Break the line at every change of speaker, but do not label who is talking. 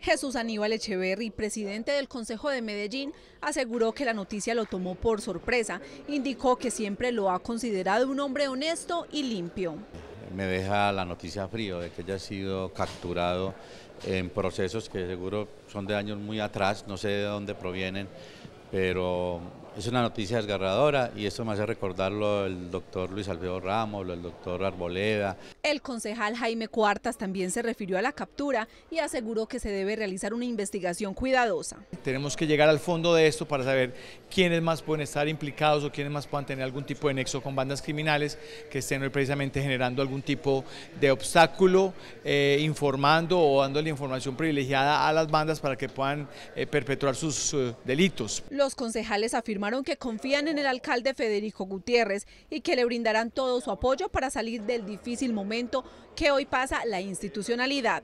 Jesús Aníbal Echeverry, presidente del Consejo de Medellín, aseguró que la noticia lo tomó por sorpresa. Indicó que siempre lo ha considerado un hombre honesto y limpio.
Me deja la noticia frío de que haya sido capturado en procesos que seguro son de años muy atrás, no sé de dónde provienen, pero es una noticia desgarradora y esto me hace recordarlo el doctor Luis Alfredo Ramos, el doctor Arboleda,
el concejal Jaime Cuartas también se refirió a la captura y aseguró que se debe realizar una investigación cuidadosa.
Tenemos que llegar al fondo de esto para saber quiénes más pueden estar implicados o quiénes más puedan tener algún tipo de nexo con bandas criminales que estén precisamente generando algún tipo de obstáculo, eh, informando o la información privilegiada a las bandas para que puedan eh, perpetuar sus eh, delitos.
Los concejales afirmaron que confían en el alcalde Federico Gutiérrez y que le brindarán todo su apoyo para salir del difícil momento que hoy pasa la institucionalidad.